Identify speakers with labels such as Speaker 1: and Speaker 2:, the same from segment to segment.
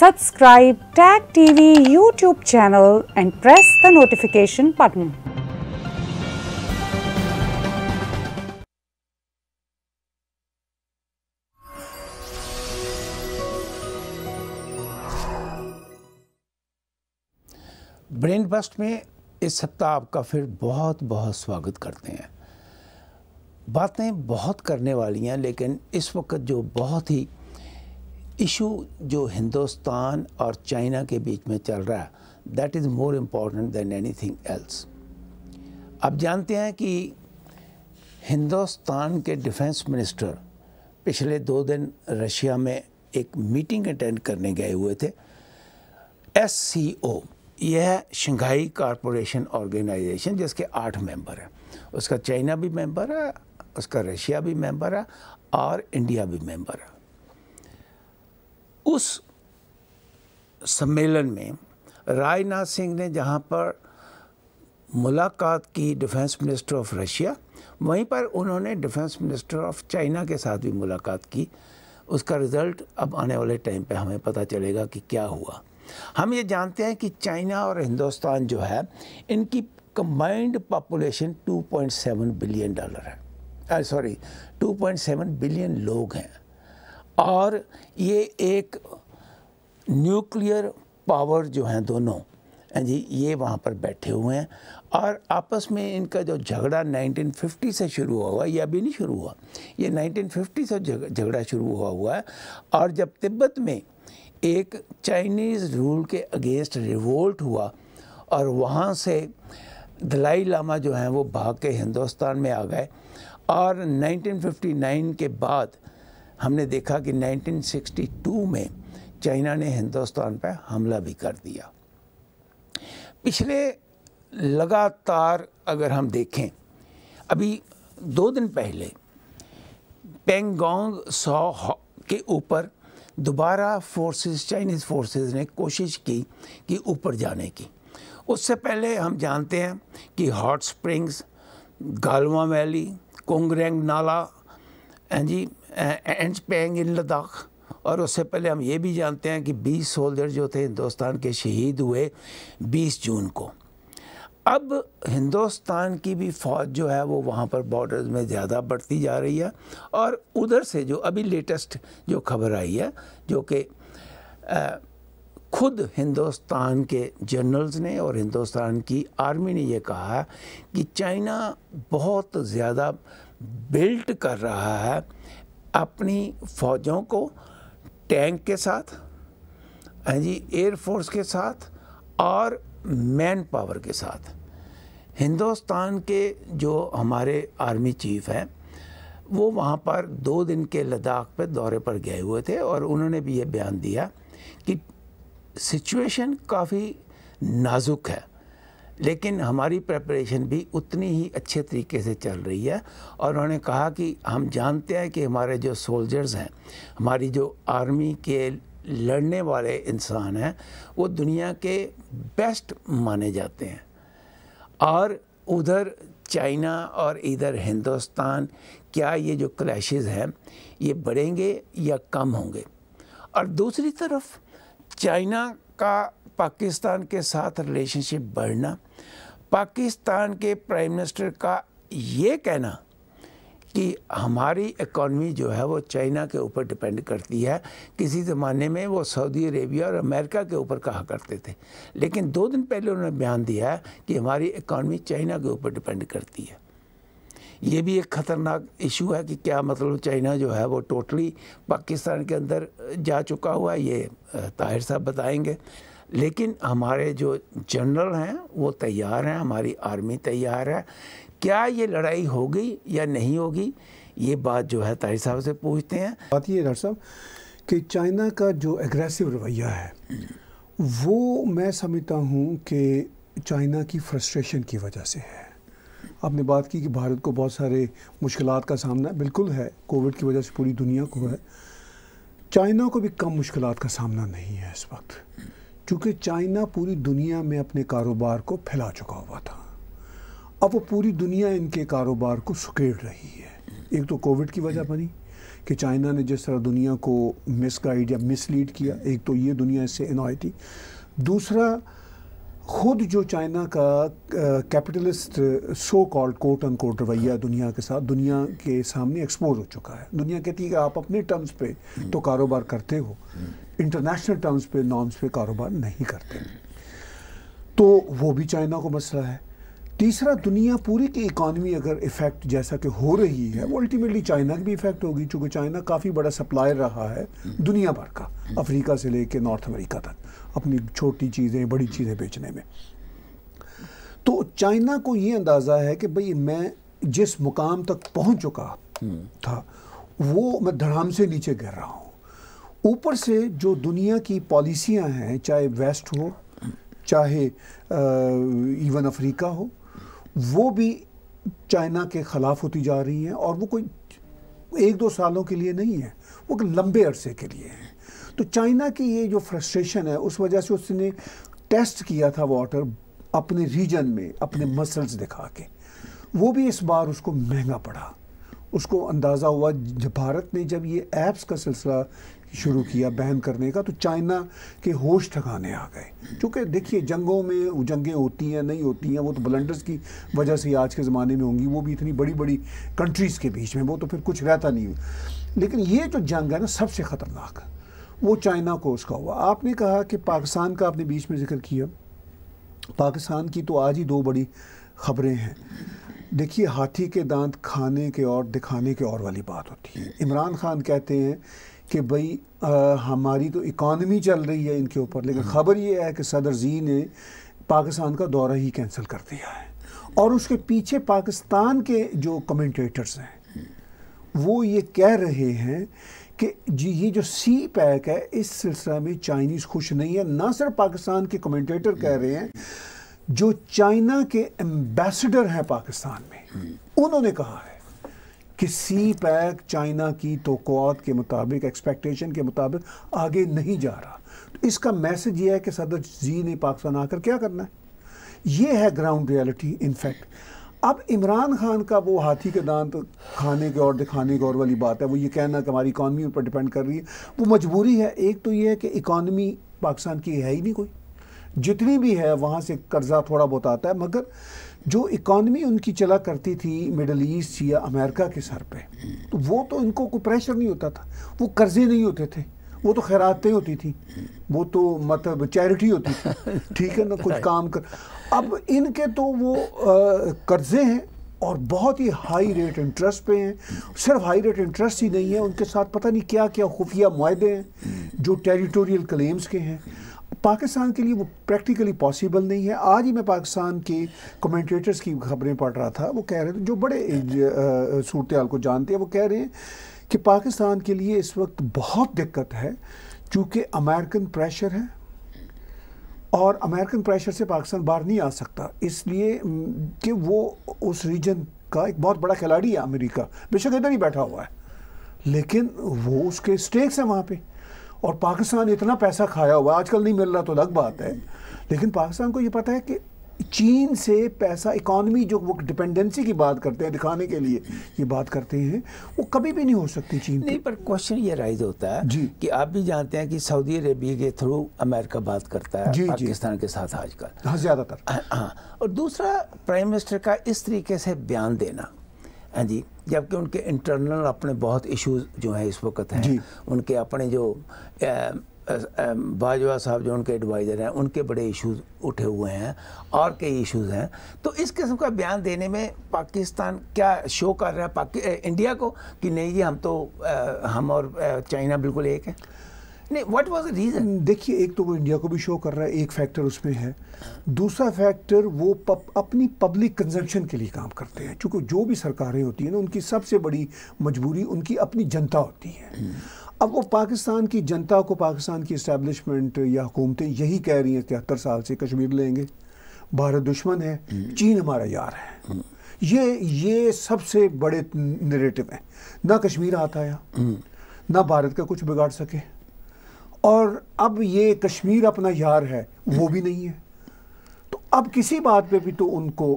Speaker 1: Subscribe Tag TV YouTube channel and press the notification button.
Speaker 2: Brain bust में इस सप्ताह आपका फिर बहुत बहुत स्वागत करते हैं बातें बहुत करने वाली हैं लेकिन इस वक्त जो बहुत ही इशू जो हिंदुस्तान और चाइना के बीच में चल रहा है that is more important than anything else आप जानते हैं कि हिंदुस्तान के डिफेंस मिनिस्टर पिछले दो दिन रशिया में एक मीटिंग अटेंड करने गए हुए थे एस सी ओ यह शंघाई कारपोरेशन ऑर्गेनाइजेशन जिसके आठ मेंबर हैं उसका चाइना भी मेंबर है उसका रशिया भी मेंबर है और इंडिया भी मेंबर है उस सम्मेलन में राजनाथ सिंह ने जहाँ पर मुलाकात की डिफेंस मिनिस्टर ऑफ रशिया वहीं पर उन्होंने डिफेंस मिनिस्टर ऑफ चाइना के साथ भी मुलाकात की उसका रिज़ल्ट अब आने वाले टाइम पे हमें पता चलेगा कि क्या हुआ हम ये जानते हैं कि चाइना और हिंदुस्तान जो है इनकी कंबाइंड पॉपुलेशन 2.7 बिलियन डॉलर है सॉरी 2.7 बिलियन लोग हैं और ये एक न्यूक्लियर पावर जो हैं दोनों जी ये वहाँ पर बैठे हुए हैं और आपस में इनका जो झगड़ा 1950 से शुरू हुआ हुआ ये अभी नहीं शुरू हुआ ये 1950 से झगड़ा शुरू हुआ हुआ है और जब तिब्बत में एक चाइनीज़ रूल के अगेंस्ट रिवोल्ट हुआ और वहाँ से दलाई लामा जो हैं वो भाग के हिंदुस्तान में आ गए और 1959 के बाद हमने देखा कि 1962 में चाइना ने हिंदुस्तान पर हमला भी कर दिया पिछले लगातार अगर हम देखें अभी दो दिन पहले पेंगोंग सौ के ऊपर दोबारा फोर्सेस चाइनीज़ फोर्सेस ने कोशिश की कि ऊपर जाने की उससे पहले हम जानते हैं कि hot springs Galwan valley Kongrang Nala जी एंड पेंग इन लद्दाख और उससे पहले हम ये भी जानते हैं कि 20 सोल्जर जो थे हिंदुस्तान के शहीद हुए 20 जून को अब हिंदुस्तान की भी फ़ौज जो है वो वहाँ पर बॉर्डर्स में ज़्यादा बढ़ती जा रही है और उधर से जो अभी लेटेस्ट जो खबर आई है जो कि खुद हिंदुस्तान के जनरल्स ने और हिंदुस्तान की आर्मी ने ये कहा है कि चाइना बहुत ज़्यादा बिल्ट कर रहा है अपनी फ़ौजों को टैंक के साथ हाँ जी एयरफोर्स के साथ और मैन पावर के साथ हिंदुस्तान के जो हमारे आर्मी चीफ हैं वो वहाँ पर दो दिन के लद्दाख पे दौरे पर गए हुए थे और उन्होंने भी ये बयान दिया कि सिचुएशन काफ़ी नाजुक है लेकिन हमारी प्रेपरेशन भी उतनी ही अच्छे तरीके से चल रही है और उन्होंने कहा कि हम जानते हैं कि हमारे जो सोल्जर्स हैं हमारी जो आर्मी के लड़ने वाले इंसान हैं वो दुनिया के बेस्ट माने जाते हैं और उधर चाइना और इधर हिंदुस्तान क्या ये जो क्लैशेस हैं ये बढ़ेंगे या कम होंगे और दूसरी तरफ चाइना का पाकिस्तान के साथ रिलेशनशिप बढ़ना पाकिस्तान के प्राइम मिनिस्टर का ये कहना कि हमारी इकॉनमी जो है वो चाइना के ऊपर डिपेंड करती है किसी ज़माने में वो सऊदी अरेबिया और अमेरिका के ऊपर कहा करते थे लेकिन दो दिन पहले उन्होंने बयान दिया है कि हमारी इकॉनमी चाइना के ऊपर डिपेंड करती है ये भी एक ख़तरनाक इशू है कि क्या मतलब चाइना जो है वो टोटली पाकिस्तान के अंदर जा चुका हुआ है ये ताहिर साहब बताएँगे लेकिन हमारे जो जनरल हैं वो तैयार हैं हमारी आर्मी तैयार है क्या ये लड़ाई होगी या नहीं होगी ये बात जो है ताहिर साहब से पूछते हैं बात ये डॉक्टर साहब कि चाइना का
Speaker 1: जो एग्रेसिव रवैया है वो मैं समझता हूँ कि चाइना की फ्रस्ट्रेशन की वजह से है आपने बात की कि भारत को बहुत सारे मुश्किल का सामना बिल्कुल है कोविड की वजह से पूरी दुनिया को है चाइना को भी कम मुश्किल का सामना नहीं है इस वक्त चूँकि चाइना पूरी दुनिया में अपने कारोबार को फैला चुका हुआ था अब वो पूरी दुनिया इनके कारोबार को सुकेड़ रही है एक तो कोविड की वजह बनी कि चाइना ने जिस तरह दुनिया को मिसगाइड या मिसलीड किया एक तो ये दुनिया इससे इनाय थी दूसरा खुद जो चाइना का capitalist so called quote and quote रवैया दुनिया के साथ दुनिया के सामने एक्सपोज हो चुका है दुनिया कहती है कि आप अपने टर्म्स पे तो कारोबार करते हो इंटरनेशनल टर्म्स पे नॉर्म्स पे कारोबार नहीं करते तो वो भी चाइना को मसला है तीसरा दुनिया पूरी की इकानमी अगर इफ़ेक्ट जैसा कि हो रही है वो अल्टीमेटली चाइना की भी इफ़ेक्ट होगी चूंकि चाइना काफ़ी बड़ा सप्लायर रहा है दुनिया भर का अफ्रीका से लेकर नॉर्थ अमेरिका तक अपनी छोटी चीज़ें बड़ी चीज़ें बेचने में तो चाइना को ये अंदाज़ा है कि भाई मैं जिस मुकाम तक पहुँच चुका था वो मैं धड़ाम से नीचे गिर रहा हूँ ऊपर से जो दुनिया की पॉलिसियाँ हैं चाहे वेस्ट हो चाहे इवन अफ्रीका हो वो भी चाइना के ख़िलाफ़ होती जा रही हैं और वो कोई एक दो सालों के लिए नहीं है वो लंबे अरसे के लिए है तो चाइना की ये जो फ्रस्ट्रेशन है उस वजह से उसने टेस्ट किया था वाटर अपने रीजन में अपने मसल्स दिखा के वो भी इस बार उसको महंगा पड़ा उसको अंदाज़ा हुआ जब भारत ने जब ये ऐप्स का सिलसिला शुरू किया बैन करने का तो चाइना के होश ठगाने आ गए क्योंकि देखिए जंगों में जंगें होती हैं नहीं होती हैं वो तो ब्लंडर्स की वजह से आज के ज़माने में होंगी वो भी इतनी बड़ी बड़ी कंट्रीज़ के बीच में वो तो फिर कुछ रहता नहीं लेकिन ये जो जंग है ना सबसे ख़तरनाक वो चाइना को उसका हुआ आपने कहा कि पाकिस्तान का आपने बीच में जिक्र किया पाकिस्तान की तो आज ही दो बड़ी खबरें हैं देखिए हाथी के दांत खाने के और दिखाने के और वाली बात होती है इमरान खान कहते हैं कि भाई आ, हमारी तो इकॉनमी चल रही है इनके ऊपर लेकिन हम्म। ख़बर ये है कि सदर जी ने पाकिस्तान का दौरा ही कैंसिल कर दिया है और उसके पीछे पाकिस्तान के जो कमेंटेटर्स हैं हम्म। वो ये कह रहे हैं कि जी ये जो सी पैक e है इस सिलसिला में चाइनीज़ खुश नहीं है ना सिर्फ पाकिस्तान के कमेंटेटर कह रहे हैं हम्म। जो चाइना के एम्बेसडर हैं पाकिस्तान में उन्होंने कहा है कि सी पैक चाइना की तोकवात के मुताबिक एक्सपेक्टेशन के मुताबिक आगे नहीं जा रहा तो इसका मैसेज ये है कि सदर जी ने पाकिस्तान आकर क्या करना है ये है ग्राउंड रियलिटी इनफैक्ट अब इमरान खान का वो हाथी के दांत खाने के और दिखाने के और वाली बात है वो ये कहना कि हमारी इकानमी पर डिपेंड कर रही है वो मजबूरी है एक तो ये है कि इकानमी पाकिस्तान की है ही नहीं कोई जितनी भी है वहाँ से कर्जा थोड़ा बहुत आता है मगर जो इकॉनमी उनकी चला करती थी मिडल ईस्ट या अमेरिका के सर पे तो वो तो इनको कोई प्रेशर नहीं होता था वो कर्जे नहीं होते थे वो तो खैरातें होती थी वो तो मतलब चैरिटी होती थी ठीक है ना कुछ काम कर अब इनके तो वो कर्जे हैं और बहुत ही हाई रेट इंटरेस्ट पे हैं सिर्फ हाई रेट इंटरेस्ट ही नहीं है उनके साथ पता नहीं क्या क्या खुफिया माहे हैं जो टेरिटोरियल क्लेम्स के हैं पाकिस्तान के लिए वो प्रैक्टिकली पॉसिबल नहीं है आज ही मैं पाकिस्तान के कमेंटेटर्स की खबरें पढ़ रहा था वो कह रहे थे जो बड़े सूरत को जानते हैं वो कह रहे हैं कि पाकिस्तान के लिए इस वक्त बहुत दिक्कत है चूँकि अमेरिकन प्रेशर है और अमेरिकन प्रेशर से पाकिस्तान बाहर नहीं आ सकता इसलिए कि वो उस रीजन का एक बहुत बड़ा खिलाड़ी है अमेरिका बेशक इधर ही बैठा हुआ है लेकिन वो उसके स्टेक्स हैं वहाँ पे और पाकिस्तान इतना पैसा खाया हुआ आजकल नहीं मिल रहा तो अलग बात है लेकिन पाकिस्तान को ये पता है कि चीन से पैसा इकॉनमी जो वो डिपेंडेंसी की बात करते हैं दिखाने के लिए ये बात करते हैं
Speaker 2: वो कभी भी नहीं हो सकती चीन नहीं पर क्वेश्चन ये राइज होता है जी कि आप भी जानते हैं कि सऊदी अरेबिया के थ्रू अमेरिका बात करता है पाकिस्तान के साथ आजकल हाँ ज़्यादातर हाँ और दूसरा प्राइम मिनिस्टर का इस तरीके से बयान देना हाँ जी जबकि उनके इंटरनल अपने बहुत इश्यूज जो हैं इस वक्त हैं उनके अपने जो बाजवा साहब जो उनके एडवाइज़र हैं उनके बड़े इश्यूज उठे हुए हैं और कई इश्यूज हैं तो इस किस्म का बयान देने में पाकिस्तान क्या शो कर रहा है इंडिया को कि नहीं जी हम तो आ, हम और चाइना बिल्कुल एक है नहीं व्हाट वाज
Speaker 1: द रीजन देखिए एक तो वो इंडिया को भी शो कर रहा है एक फैक्टर उसमें है दूसरा फैक्टर वो पप, अपनी पब्लिक कंजम्पशन के लिए काम करते हैं क्योंकि जो भी सरकारें होती हैं ना उनकी सबसे बड़ी मजबूरी उनकी अपनी जनता होती है hmm. अब वो पाकिस्तान की जनता को पाकिस्तान की इस्टेब्लिशमेंट या हुकूमतें यही कह रही हैं तिहत्तर साल से कश्मीर लेंगे भारत दुश्मन है hmm. चीन हमारा यार है hmm. ये ये सबसे बड़े नरेटिव हैं ना कश्मीर आता आया ना भारत का कुछ बिगाड़ सके और अब ये कश्मीर अपना यार है वो भी नहीं है तो अब किसी बात पे भी तो उनको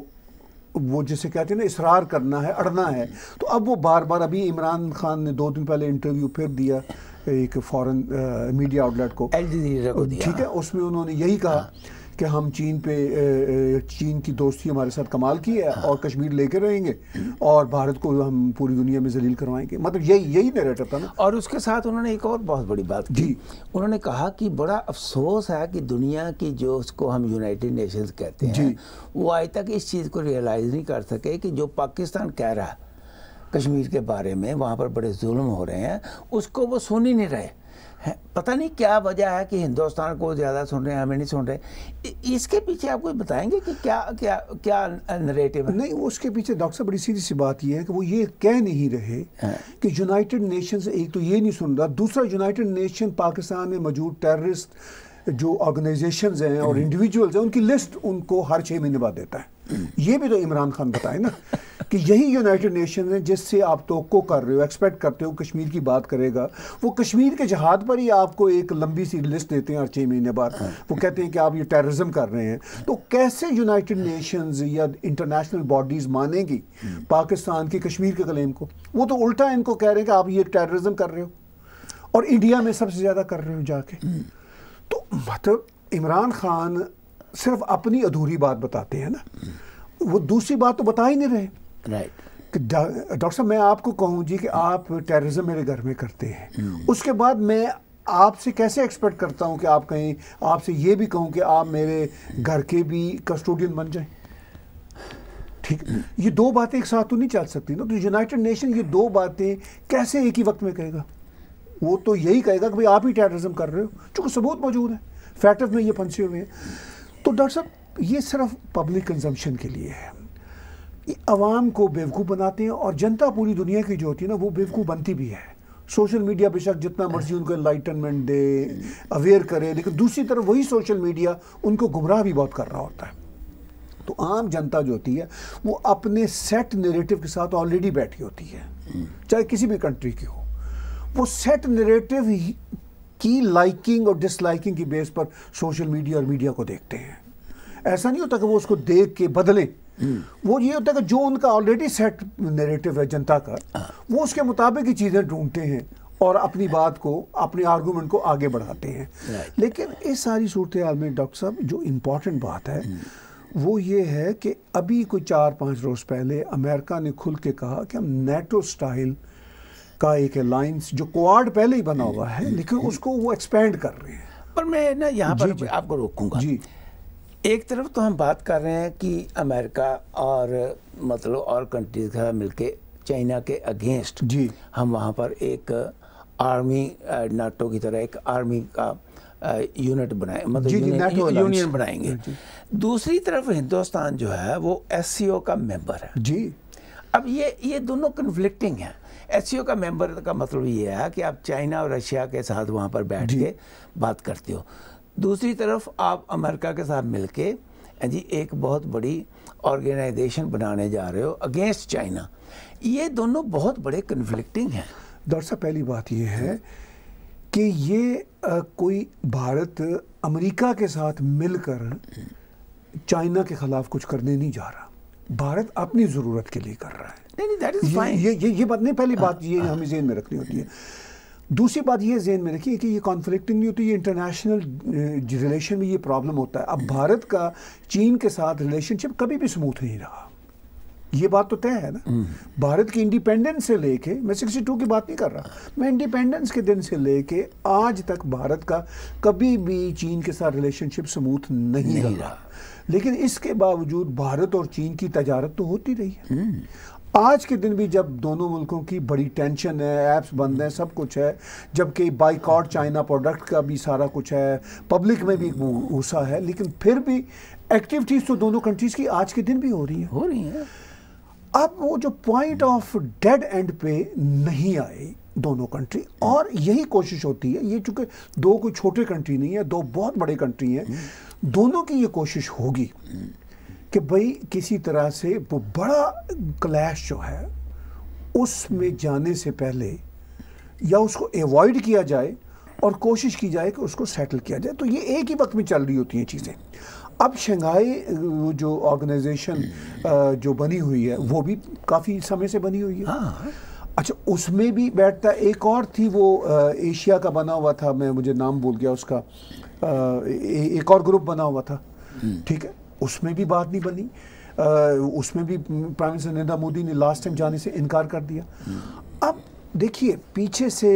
Speaker 1: वो जिसे कहते हैं ना इसरार करना है अड़ना है तो अब वो बार बार अभी इमरान खान ने दो दिन पहले इंटरव्यू फिर दिया एक फॉरेन मीडिया आउटलेट को ठीक है उसमें उन्होंने यही कहा हाँ। कि हम चीन पे चीन की दोस्ती हमारे साथ कमाल की है और कश्मीर लेकर रहेंगे और भारत को हम पूरी दुनिया में
Speaker 2: जलील करवाएंगे मतलब यही यही नरेटर था ना और उसके साथ उन्होंने एक और बहुत बड़ी बात की उन्होंने कहा कि बड़ा अफसोस है कि दुनिया की जो उसको हम यूनाइटेड नेशंस कहते हैं वो आज तक इस चीज़ को रियलाइज़ नहीं कर सके कि जो पाकिस्तान कह रहा है कश्मीर के बारे में वहाँ पर बड़े जुल्म हो रहे हैं उसको वो सुन ही नहीं रहे पता नहीं क्या वजह है कि हिंदुस्तान को ज़्यादा सुन रहे हैं हमें नहीं सुन रहे इसके पीछे आप कोई बताएंगे कि क्या क्या क्या नरेटिव है नहीं उसके पीछे डॉक्टर साहब बड़ी सीधी सी बात यह है कि वो ये कह नहीं रहे हाँ।
Speaker 1: कि यूनाइटेड नेशंस एक तो ये नहीं सुन रहा दूसरा यूनाइटेड नेशन पाकिस्तान में मौजूद टेररिस्ट जो ऑर्गेनाइजेशन हैं और इंडिविजुअल्स हम्म। हैं उनकी लिस्ट उनको हर छः महीने बाद देता है ये भी तो इमरान खान बताए ना कि यही यूनाइटेड नेशन है जिससे आप तो कर रहे हो एक्सपेक्ट करते हो कश्मीर की बात करेगा वो कश्मीर के जहाद पर ही आपको एक लंबी सी लिस्ट देते हैं हर छः महीने बाद हाँ। वो कहते हैं कि आप ये टेररिज्म कर रहे हैं तो कैसे यूनाइटेड नेशंस या इंटरनेशनल बॉडीज़ मानेंगी हम्म। पाकिस्तान की कश्मीर के क्लेम को वो तो उल्टा इनको कह रहे हैं कि आप ये टेररिज्म कर रहे हो और इंडिया में सबसे ज़्यादा कर रहे हो जाके हम्म। तो मतलब इमरान खान सिर्फ अपनी अधूरी बात बताते हैं ना वो दूसरी बात तो बता ही नहीं रहे राइट डॉक्टर साहब मैं आपको कहूँ जी कि आप टेररिज्म मेरे घर में करते हैं hmm. उसके बाद मैं आपसे कैसे एक्सपेक्ट करता हूँ कि आप कहीं आपसे ये भी कहूँ कि आप मेरे घर के भी कस्टोडियन बन जाएं ठीक hmm. ये दो बातें एक साथ तो नहीं चल सकती ना तो यूनाइटेड नेशन ये दो बातें कैसे एक ही वक्त में कहेगा वो तो यही कहेगा कि भाई आप ही टेररिज्म कर रहे हो चूँकि सबूत मौजूद है फैक्टर्स में ये पंछे हुए हैं तो डॉक्टर साहब ये सिर्फ पब्लिक कंजम्पशन के लिए है आवाम को बेवकूफ़ बनाते हैं और जनता पूरी दुनिया की जो होती है ना वो बेवकूफ़ बनती भी है सोशल मीडिया बेशक जितना मर्जी उनको इलाइटनमेंट दे अवेयर करे लेकिन दूसरी तरफ वही सोशल मीडिया उनको गुमराह भी बहुत कर रहा होता है तो आम जनता जो होती है वो अपने सेट नेरेटिव के साथ ऑलरेडी बैठी होती है चाहे किसी भी कंट्री की हो वो सेट नरेटिव की लाइकिंग और डिसलाइकिंग की बेस पर सोशल मीडिया और मीडिया को देखते हैं ऐसा नहीं होता कि वो उसको देख के बदले हम्म। वो ये होता है कि जो उनका ऑलरेडी सेट नेरेटिव है जनता का हाँ। वो उसके मुताबिक ही चीज़ें ढूंढते हैं और अपनी बात को अपने आर्गूमेंट को आगे बढ़ाते हैं लेकिन इस सारी सूरत हाल में डॉक्टर साहब जो इम्पोर्टेंट बात है हम्म। वो ये है कि अभी कोई चार पाँच रोज़ पहले अमेरिका ने खुल के कहा कि हम नेटो स्टाइल का एक अलायंस जो क्वाड पहले ही बना हुआ है लेकिन उसको वो एक्सपेंड कर रहे
Speaker 2: हैं पर मैं ना यहाँ पर आपको रोकूंगा जी एक तरफ तो हम बात कर रहे हैं कि अमेरिका और मतलब और कंट्रीज का मिलके चाइना के अगेंस्ट जी हम वहाँ पर एक आर्मी नाटो की तरह एक आर्मी का यूनिट बनाए मतलब जी, यूनियन, यूनियन बनाएंगे दूसरी तरफ हिंदुस्तान जो है वो एस का मेंबर है जी अब ये ये दोनों कन्फ्लिक्टिंग है एस का मेंबर का मतलब ये है कि आप चाइना और रशिया के साथ वहाँ पर बैठ के बात करते हो दूसरी तरफ आप अमेरिका के साथ मिल के हाँ जी एक बहुत बड़ी ऑर्गेनाइजेशन बनाने जा रहे हो अगेंस्ट चाइना ये दोनों बहुत बड़े कन्फ्लिक्टिंग हैं दरअसल पहली बात यह है कि ये आ, कोई
Speaker 1: भारत अमेरिका के साथ मिलकर चाइना के ख़िलाफ़ कुछ करने नहीं जा रहा भारत अपनी ज़रूरत के लिए कर रहा है
Speaker 2: नहीं नहीं दैट इज फाइन
Speaker 1: ये ये ये बात नहीं पहली हाँ, बात ये हाँ। हमें जेन में रखनी होती है दूसरी बात ये जेन में रखिए कि ये कॉन्फ्लिक्टिंग नहीं होती ये इंटरनेशनल रिलेशन में ये प्रॉब्लम होता है अब भारत का चीन के साथ रिलेशनशिप कभी भी स्मूथ नहीं रहा ये बात तो तय है ना हम्म। भारत की इंडिपेंडेंस से लेके मैं सिक्सटी टू की बात नहीं कर रहा मैं इंडिपेंडेंस के दिन से लेके आज तक भारत का कभी भी चीन के साथ रिलेशनशिप स्मूथ नहीं, नहीं रहा लेकिन इसके बावजूद भारत और चीन की तजारत तो होती रही है हम्म। आज के दिन भी जब दोनों मुल्कों की बड़ी टेंशन है ऐप्स बंद हैं सब कुछ है जबकि बाइकआउट चाइना प्रोडक्ट का भी सारा कुछ है पब्लिक में भी गुस्सा है लेकिन फिर भी एक्टिविटीज़ तो दोनों कंट्रीज़ की आज के दिन भी हो रही है हो रही हैं अब वो जो पॉइंट ऑफ डेड एंड पे नहीं आए दोनों कंट्री और यही कोशिश होती है ये चूंकि दो कोई छोटे कंट्री नहीं है दो बहुत बड़े कंट्री हैं हम्म। दोनों की ये कोशिश होगी कि भाई किसी तरह से वो बड़ा क्लैश जो है उसमें जाने से पहले या उसको एवॉइड किया जाए और कोशिश की जाए कि उसको सेटल किया जाए तो ये एक ही वक्त में चल रही होती हैं चीज़ें अब शंघाई जो ऑर्गेनाइजेशन जो बनी हुई है वो भी काफ़ी समय से बनी हुई है हाँ। अच्छा उसमें भी बैठता एक और थी वो एशिया का बना हुआ था मैं मुझे नाम भूल गया उसका एक और ग्रुप बना हुआ था हम्म। ठीक है उसमें भी बात नहीं बनी आ, उसमें भी प्राइम मिनिस्टर नरेंद्र मोदी ने लास्ट टाइम जाने से इनकार कर दिया हम्म। अब देखिए पीछे से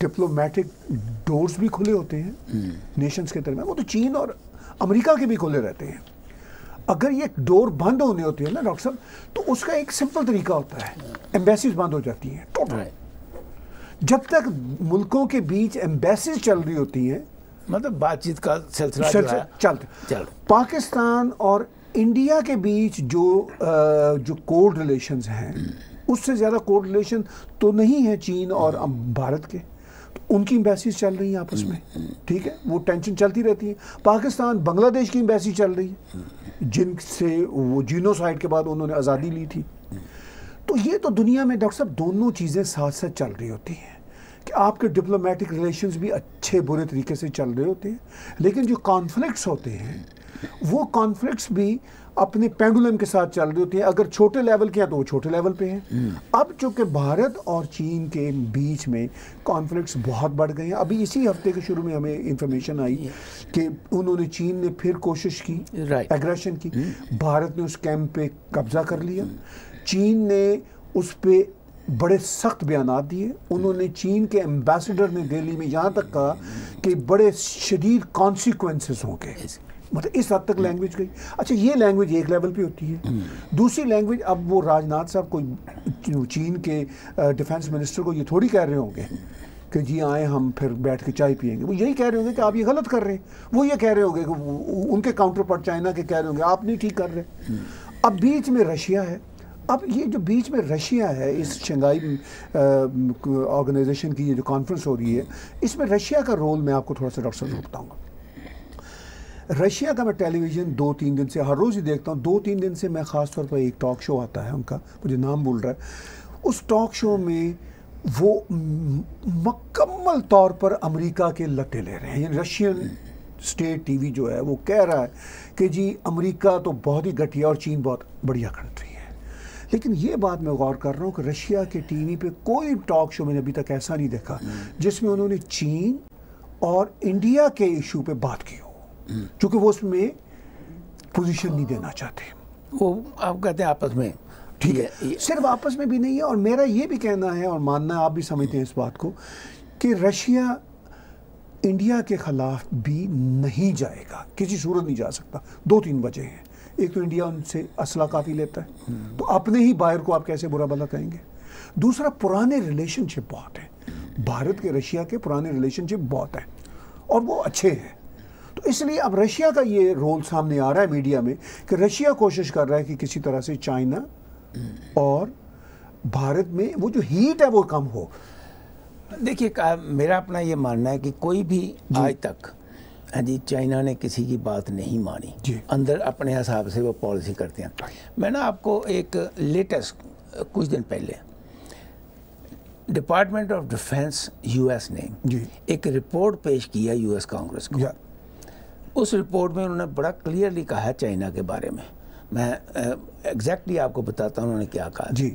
Speaker 1: डिप्लोमेटिक डोर्स भी खुले होते हैं नेशंस हम्म। के दरमियान वो तो चीन और अमेरिका के भी खुले रहते हैं अगर ये डोर बंद होने होती है ना डॉक्टर साहब तो उसका एक सिंपल तरीका होता है एम्बेसीज बंद हो जाती हैं टोटल जब तक मुल्कों के बीच एम्बेसीज चल रही होती हैं
Speaker 2: मतलब बातचीत का सिलसिला चलते चल
Speaker 1: पाकिस्तान और इंडिया के बीच जो जो कोल्ड रिलेशंस हैं उससे ज़्यादा कोल्ड रिलेशन तो नहीं है चीन और भारत के तो उनकी एम्बेसीज चल रही हैं आपस में ठीक है वो टेंशन चलती रहती है पाकिस्तान बांग्लादेश की एम्बेसी चल रही है जिनसे वो जीनोसाइड के बाद उन्होंने आज़ादी ली थी तो ये तो दुनिया में डॉक्टर साहब दोनों चीज़ें साथ साथ चल रही होती हैं कि आपके डिप्लोमेटिक रिलेशंस भी अच्छे बुरे तरीके से चल रहे होते हैं लेकिन जो कॉन्फ्लिक्ट्स होते हैं वो कॉन्फ्लिक्ट्स भी अपने पेंगुलम के साथ चल रहे होते हैं अगर छोटे लेवल के हैं तो वो छोटे लेवल पे हैं हम्म। अब चूंकि भारत और चीन के बीच में कॉन्फ्लिक्ट्स बहुत बढ़ गए हैं अभी इसी हफ्ते के शुरू में हमें इंफॉर्मेशन आई कि उन्होंने चीन ने फिर कोशिश की एग्रेशन की हम्म। भारत ने उस कैंप पे कब्जा कर लिया हम्म। चीन ने उस पर बड़े सख्त बयान दिए उन्होंने चीन के एम्बेसडर ने दिल्ली में यहाँ तक कहा कि बड़े शदीद कॉन्सिक्वेंसेस होंगे मतलब इस हद तक लैंग्वेज गई अच्छा ये लैंग्वेज एक लेवल पे होती है hmm. दूसरी लैंग्वेज अब वो राजनाथ साहब कोई चीन के डिफेंस मिनिस्टर को ये थोड़ी कह रहे होंगे कि जी आए हम फिर बैठ के चाय पियेंगे वो यही कह रहे होंगे कि आप ये गलत कर रहे हैं वो ये कह रहे होंगे कि उनके काउंटर पार्ट चाइना के कह रहे होंगे आप नहीं ठीक कर रहे hmm. अब बीच में रशिया है अब ये जो बीच में रशिया है इस शंघाई ऑर्गेनाइजेशन की ये जो कॉन्फ्रेंस हो रही है इसमें रशिया का रोल मैं आपको थोड़ा सा डॉक्टर साहब हूँ रशिया का मैं टेलीविज़न दो तीन दिन से हर रोज़ ही देखता हूँ दो तीन दिन से मैं ख़ास तौर पर एक टॉक शो आता है उनका मुझे नाम बोल रहा है उस टॉक शो में वो मकम्मल तौर पर अमेरिका के लट्टे ले रहे हैं यानी रशियन स्टेट टीवी जो है वो कह रहा है कि जी अमेरिका तो बहुत ही घटिया और चीन बहुत बढ़िया कंट्री लेकिन ये बात मैं गौर कर रहा हूँ कि रशिया के टीवी पे कोई टॉक शो मैंने अभी तक ऐसा नहीं देखा जिसमें उन्होंने चीन और इंडिया के इशू पे बात की
Speaker 2: हो
Speaker 1: चूँकि वो उसमें पोजीशन नहीं देना चाहते वो आप कहते हैं आपस में ठीक है सिर्फ आपस में भी नहीं है और मेरा ये भी कहना है और मानना है आप भी समझते हैं इस बात को कि रशिया इंडिया के ख़िलाफ़ भी नहीं जाएगा किसी सूरत नहीं जा सकता दो तीन वजह हैं एक तो इंडिया उनसे असला काफ़ी लेता है तो अपने ही बायर को आप कैसे बुरा भला कहेंगे दूसरा पुराने रिलेशनशिप बहुत है भारत के रशिया के पुराने रिलेशनशिप बहुत हैं और वो अच्छे हैं तो इसलिए अब रशिया का ये रोल सामने आ रहा है मीडिया में कि रशिया कोशिश कर रहा है कि किसी तरह से चाइना और भारत में वो जो हीट है वो
Speaker 2: कम हो देखिए मेरा अपना ये मानना है कि कोई भी आज तक हाँ जी चाइना ने किसी की बात नहीं मानी अंदर अपने हिसाब से वो पॉलिसी करते हैं हाँ। मैं ना आपको एक लेटेस्ट कुछ दिन पहले डिपार्टमेंट ऑफ डिफेंस यूएस ने एक रिपोर्ट पेश किया यूएस कांग्रेस को उस रिपोर्ट में उन्होंने बड़ा क्लियरली कहा चाइना के बारे में मैं एग्जैक्टली आपको बताता हूँ उन्होंने क्या कहा जी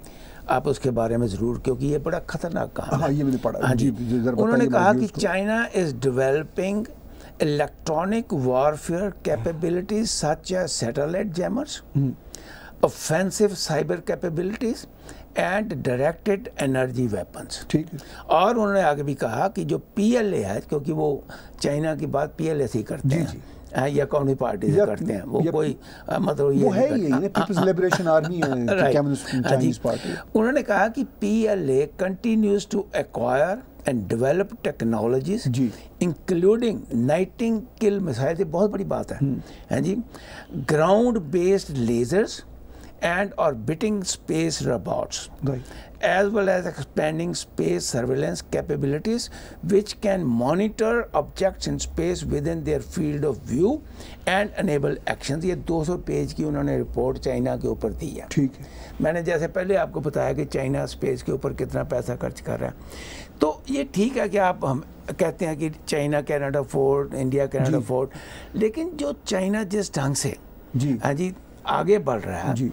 Speaker 2: आप उसके बारे में ज़रूर क्योंकि ये बड़ा खतरनाक कहा हाँ, ये मैंने पढ़ा हाँ जी, जी उन्होंने कहा कि China is developing electronic warfare capabilities such as satellite jammers offensive cyber capabilities and directed energy weapons ठीक है और उन्होंने आगे भी कहा कि जो पीएलए है क्योंकि वो चाइना की बात पीएलए से ही करते जी, हैं जी. या कम्युनिस्ट पार्टी से करते हैं वो कोई मतलब ये वो है पीपल्स लिबरेशन आर्मी है पार्टी हाँ उन्होंने कहा कि PLA continues to acquire and develop technology including knighting kill missile से बहुत बड़ी बात है हम्म। हैं जी ground based lasers and orbiting space robots as well as expanding space surveillance capabilities which can monitor object in space within their field of view and enable action ये दो सौ पेज की उन्होंने report China के ऊपर दी है ठीक है मैंने जैसे पहले आपको बताया कि चाइना स्पेस के ऊपर कितना पैसा खर्च कर रहा है तो ये ठीक है कि आप हम कहते हैं कि China can afford India can afford लेकिन जो चाइना जिस ढंग से जी हाँ जी आगे बढ़ रहा है जी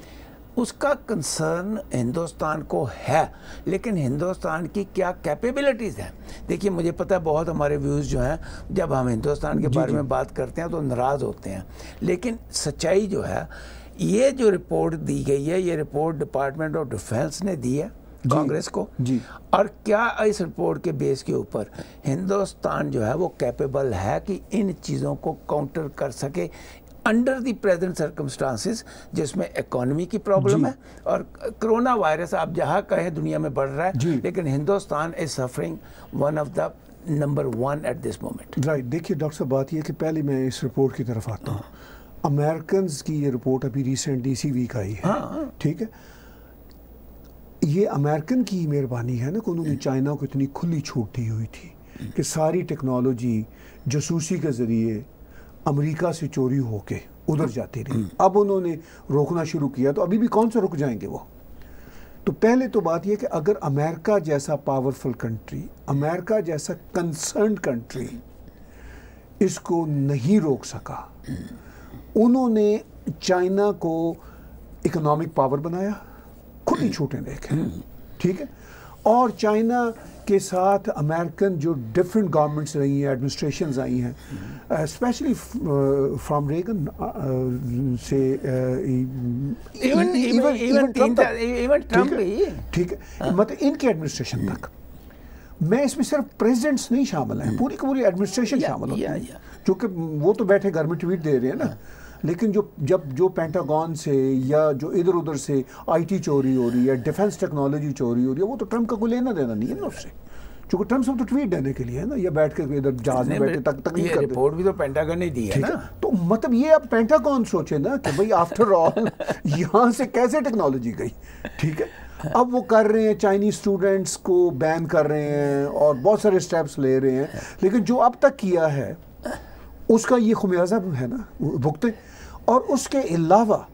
Speaker 2: उसका कंसर्न हिंदुस्तान को है लेकिन हिंदुस्तान की क्या कैपेबिलिटीज़ हैं देखिए मुझे पता है बहुत हमारे व्यूज़ जो हैं जब हम हिंदुस्तान के बारे में बात करते हैं तो नाराज़ होते हैं लेकिन सच्चाई जो है ये जो रिपोर्ट दी गई है ये रिपोर्ट डिपार्टमेंट ऑफ डिफेंस ने दी है कांग्रेस को जी और क्या इस रिपोर्ट के बेस के ऊपर हिंदुस्तान जो है वो कैपेबल है कि इन चीज़ों को काउंटर कर सके अंडर दी प्रेजेंट सर्कमस्टांसिस जिसमें इकोनॉमी की प्रॉब्लम है और कोरोना वायरस आप जहाँ कहें दुनिया में बढ़ रहा है लेकिन Hindustan is suffering one of the number one at this moment right देखिए डॉक्टर साहब
Speaker 1: बात यह कि पहले मैं इस रिपोर्ट की तरफ आता हूँ अमेरिकन हाँ। की ये रिपोर्ट अभी रिसेंटली इसी वीक आई है हाँ, हाँ। ठीक है ये अमेरिकन की मेहरबानी है ना कि उन्होंने चाइना को इतनी खुली छूट दी हुई थी कि सारी टेक्नोलॉजी जसूसी के ज़रिए अमेरिका से चोरी होके उधर जाती रही अब उन्होंने रोकना शुरू किया तो अभी भी कौन सा रुक जाएंगे वो तो पहले तो बात यह कि अगर अमेरिका जैसा पावरफुल कंट्री अमेरिका जैसा कंसर्न कंट्री इसको नहीं रोक सका उन्होंने चाइना को इकोनॉमिक पावर बनाया खुली छूटें देखें ठीक है और चाइना के साथ अमेरिकन जो डिफरेंट गवर्नमेंट्स रही हैं एडमिनिस्ट्रेशन आई हैं स्पेशली फ्रॉम रेगन से ठीक है हाँ। मतलब इनके एडमिनिस्ट्रेशन हम्म। तक मैं इसमें सिर्फ प्रेसिडेंट्स नहीं शामिल हैं हम्म। पूरी की पूरी एडमिनिस्ट्रेशन शामिल होती है क्योंकि वो तो बैठे घर में ट्वीट दे रहे हैं ना हाँ। लेकिन जो जब जो पेंटागॉन से या जो इधर उधर से आईटी चोरी हो रही है डिफेंस टेक्नोलॉजी चोरी हो रही है वो तो ट्रंप का कोई लेना देना नहीं है ना उससे चूंकि ट्रम्प सब तो ट्वीट देने के लिए है ना या बैठ के इधर जहाज में बैठे तक तक रिपोर्ट
Speaker 2: भी तो पेंटागन ने दी है ना
Speaker 1: तो मतलब ये अब पेंटागॉन सोचे ना कि भाई आफ्टर ऑल यहाँ से कैसे टेक्नोलॉजी गई ठीक है अब वो कर रहे हैं चाइनीज स्टूडेंट्स को बैन कर रहे हैं और बहुत सारे स्टेप्स ले रहे हैं लेकिन जो अब तक किया है उसका ये खुमियाजा है ना भुगते और उसके अलावा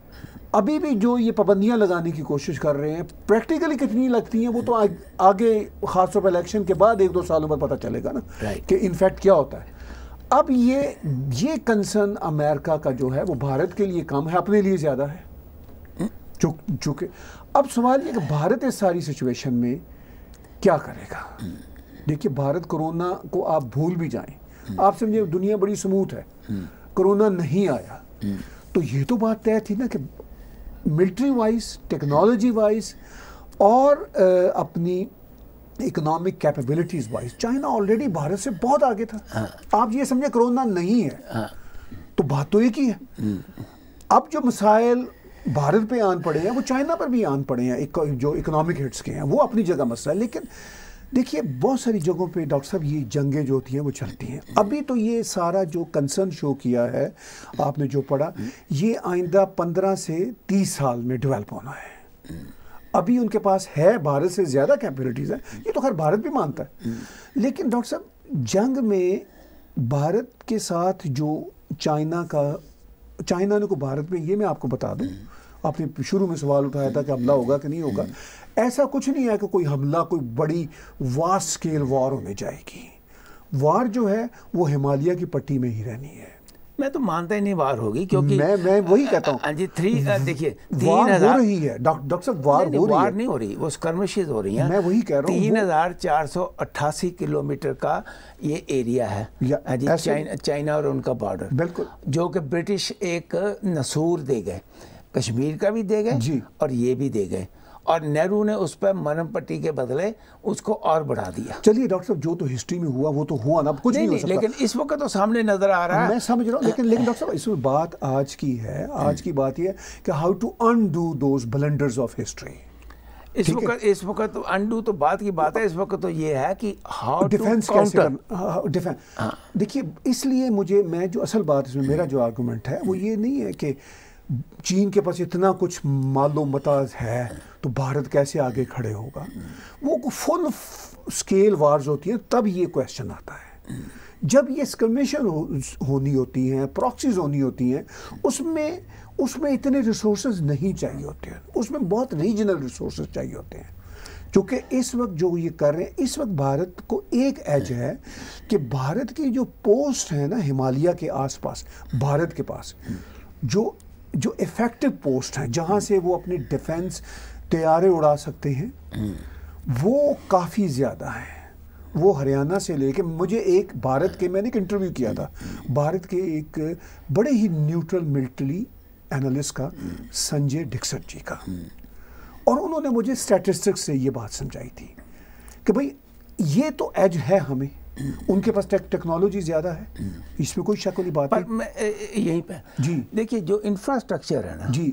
Speaker 1: अभी भी जो ये पाबंदियाँ लगाने की कोशिश कर रहे हैं प्रैक्टिकली कितनी लगती हैं वो तो आ, आगे खासतौर पर इलेक्शन के बाद एक दो सालों पर पता चलेगा ना कि इनफैक्ट क्या होता है अब ये ये कंसर्न अमेरिका का जो है वो भारत के लिए कम है अपने लिए ज़्यादा है चुक चुके अब सवाल ये कि भारत इस सारी सिचुएशन में क्या करेगा देखिए भारत कोरोना को आप भूल भी जाएं आप समझिए दुनिया बड़ी स्मूथ है कोरोना नहीं आया तो ये तो बात तय थी ना कि मिलिट्री वाइज टेक्नोलॉजी वाइज और आ, अपनी economic capabilities wise China already Bharat से बहुत आगे था हाँ। आप ये समझे कोरोना नहीं है हाँ। तो बात तो एक ही है हम्म। अब जो मसाइल भारत पे आन पड़े हैं वो चाइना पर भी आन पड़े हैं एक, जो इकोनॉमिक हिट्स के हैं वो अपनी जगह मसला है लेकिन देखिए बहुत सारी जगहों पे डॉक्टर साहब ये जंगें जो होती हैं वो चलती हैं अभी तो ये सारा जो कंसर्न शो किया है आपने जो पढ़ा ये आइंदा पंद्रह से तीस साल में डेवलप होना है अभी उनके पास है भारत से ज़्यादा कैपेबिलिटीज़ है ये तो खैर भारत भी मानता है लेकिन डॉक्टर साहब जंग में भारत के साथ जो चाइना का चाइना ने को भारत में ये मैं आपको बता दूँ आपने शुरू में सवाल उठाया था कि हमला होगा कि नहीं होगा ऐसा कुछ नहीं है कि कोई हमला कोई बड़ी वार स्केल वार होने जाएगी वार जो है वो हिमालय की पट्टी में ही
Speaker 2: रहनी है मैं तो मानता ही नहीं वार होगी क्योंकि मैं मैं वही कहता हूँ जी थ्री देखिए वार हो रही है डॉक्टर डॉक्टर साहब वार हो रही वार नहीं हो रही वो स्कर्मशेज हो रही है मैं वही कह रहा हूँ तीन हजार चार सौ अट्ठासी किलोमीटर का ये एरिया है हाँ जी चाइना चाइना और उनका बॉर्डर बिल्कुल जो कि ब्रिटिश एक नसूर दे गए कश्मीर का भी दे गए और ये भी दे गए और नेहरू ने उस पर मरम पट्टी के बदले उसको और बढ़ा दिया
Speaker 1: चलिए डॉक्टर साहब जो तो हिस्ट्री में हुआ वो तो हुआ ना कुछ नहीं, नहीं, नहीं लेकिन
Speaker 2: इस वक्त तो सामने नजर आ रहा है मैं
Speaker 1: समझ रहा हूँ लेकिन लेकिन डॉक्टर साहब इसमें बात आज की है आज की बात यह कि how to undo those of history
Speaker 2: इस वक्त इस वक्त तो अंडू तो बात की बात है इस वक्त तो ये है कि हाउ डिफेंस काउंटर डिफेंस
Speaker 1: देखिए इसलिए मुझे मैं जो असल बात इसमें मेरा जो आर्गूमेंट है वो ये नहीं है कि चीन के पास इतना कुछ मालो मताज है तो भारत कैसे आगे खड़े होगा वो फुल स्केल वार्स होती है तब ये क्वेश्चन आता है जब ये स्कमिशन हो, होनी होती हैं प्रॉक्सीज होनी होती हैं उसमें उसमें इतने रिसोर्स नहीं चाहिए होते हैं उसमें बहुत रीजनल रिसोर्स चाहिए होते हैं क्योंकि इस वक्त जो ये कर रहे हैं इस वक्त भारत को एक एज है कि भारत की जो पोस्ट है ना हिमालय के आसपास भारत के पास जो जो इफेक्टिव पोस्ट हैं जहाँ से वो अपने डिफेंस तैयारे उड़ा सकते हैं वो काफ़ी ज़्यादा है वो हरियाणा से लेके मुझे एक भारत के मैंने एक इंटरव्यू किया था भारत के एक बड़े ही न्यूट्रल मिलिट्री एनालिस्ट का संजय डिक्सट जी का और उन्होंने मुझे स्टैटिस्टिक्स से ये बात समझाई थी कि भाई ये तो एज है हमें उनके पास टेक, टेक्नोलॉजी ज़्यादा है इसमें कोई
Speaker 2: शक वाली बात पर नहीं यहीं पे जी देखिए जो इंफ्रास्ट्रक्चर है ना जी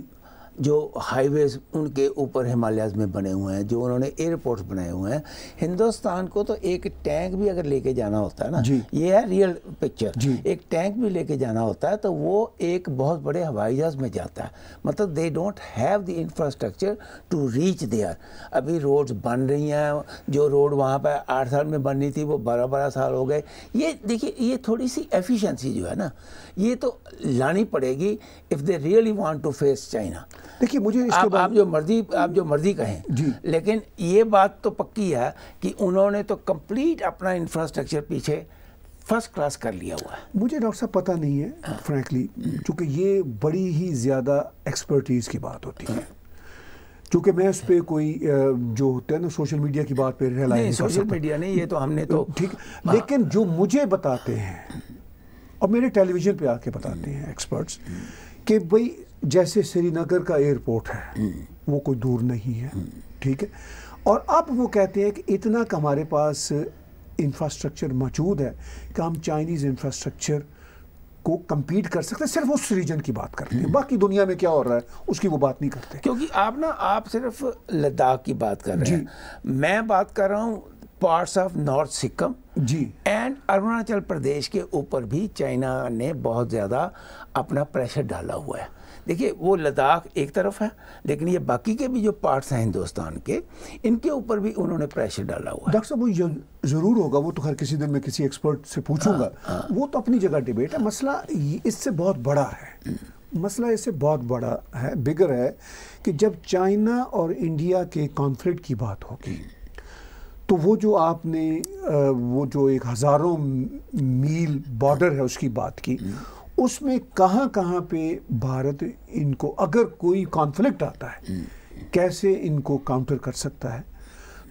Speaker 2: जो हाईवेज उनके ऊपर हिमालयाज में बने हुए हैं जो उन्होंने एयरपोर्ट बनाए हुए हैं हिंदुस्तान को तो एक टैंक भी अगर लेके जाना होता है ना ये है रियल पिक्चर एक टैंक भी लेके जाना होता है तो वो एक बहुत बड़े हवाई जहाज़ में जाता है मतलब they don't have the infrastructure to reach there अभी रोड्स बन रही हैं जो रोड वहाँ पर आठ साल में बननी थी वो बारह बारह साल हो गए ये देखिए ये थोड़ी सी एफिशेंसी जो है ना ये तो लानी पड़ेगी if they really want to face China देखिए मुझे इसके आप, आप जो मर्जी आप जो मर्जी कहें जी लेकिन ये बात तो पक्की है कि उन्होंने तो कंप्लीट अपना इंफ्रास्ट्रक्चर पीछे फर्स्ट क्लास कर लिया हुआ है मुझे डॉक्टर
Speaker 1: साहब पता नहीं है हाँ। फ्रैंकली क्योंकि ये बड़ी ही ज़्यादा एक्सपर्टीज़ की बात होती है क्योंकि मैं उस पर कोई जो होता है ना सोशल मीडिया की बात पे नहीं सोशल मीडिया नहीं ये तो हमने तो ठीक हाँ। लेकिन जो मुझे बताते हैं और मेरे टेलीविज़न पे आके बताते हैं एक्सपर्ट्स कि भाई जैसे श्रीनगर का एयरपोर्ट है हम्म। वो कोई दूर नहीं है हम्म। ठीक है और अब वो कहते हैं कि इतना का हमारे पास इंफ्रास्ट्रक्चर मौजूद है कि हम चाइनीज़ इंफ्रास्ट्रक्चर को कम्पीट कर सकते हैं सिर्फ उस रीजन की बात करते हैं हम्म। बाकी दुनिया में क्या हो रहा है उसकी वो बात नहीं करते
Speaker 2: क्योंकि आप ना आप सिर्फ लद्दाख की बात कर रहे हैं मैं बात कर रहा हूँ पार्ट्स ऑफ नॉर्थ सिक्किम जी एंड अरुणाचल प्रदेश के ऊपर भी चाइना ने बहुत ज़्यादा अपना प्रेशर डाला हुआ है देखिए वो लद्दाख एक तरफ है लेकिन ये बाकी के भी जो पार्ट्स हैं हिंदुस्तान के इनके ऊपर भी उन्होंने प्रेशर डाला हुआ डॉक्टर साहब वो ज़रूर होगा वो तो हर किसी दिन में किसी एक्सपर्ट से पूछूंगा आ, हाँ, आ, हाँ। वो तो अपनी जगह डिबेट है
Speaker 1: हम्म। मसला इससे बहुत बड़ा है मसला इससे बहुत बड़ा है बिगर है कि जब चाइना और इंडिया के कॉन्फ्लिक्ट की बात होगी तो वो जो आपने वो जो एक हज़ारों मील बॉर्डर है उसकी बात की हम्म। उसमें कहाँ कहाँ पे भारत इनको अगर कोई कॉन्फ्लिक्ट आता है हम्म। कैसे इनको काउंटर कर सकता है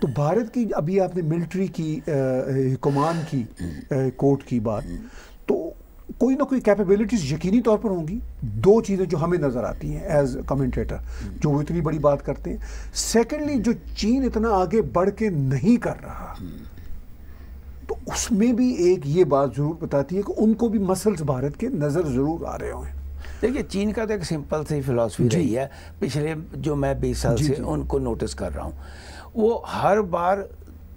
Speaker 1: तो भारत की अभी आपने मिलिट्री की कमान की कोर्ट की बात हम्म। तो कोई ना कोई कैपेबिलिटीज़ यकीनी तौर पर होंगी दो चीज़ें जो हमें नज़र आती हैं एज कमेंटेटर हम्म। जो वो इतनी बड़ी बात करते हैं सेकेंडली जो चीन इतना आगे बढ़ के नहीं कर रहा तो उसमें भी एक ये बात ज़रूर बताती है कि उनको भी मसल्स
Speaker 2: भारत के नज़र ज़रूर आ रहे हैं देखिए चीन का तो एक सिंपल सी फिलासफी रही है पिछले जो मैं बीस साल जी, से जी, उनको नोटिस कर रहा हूँ वो हर बार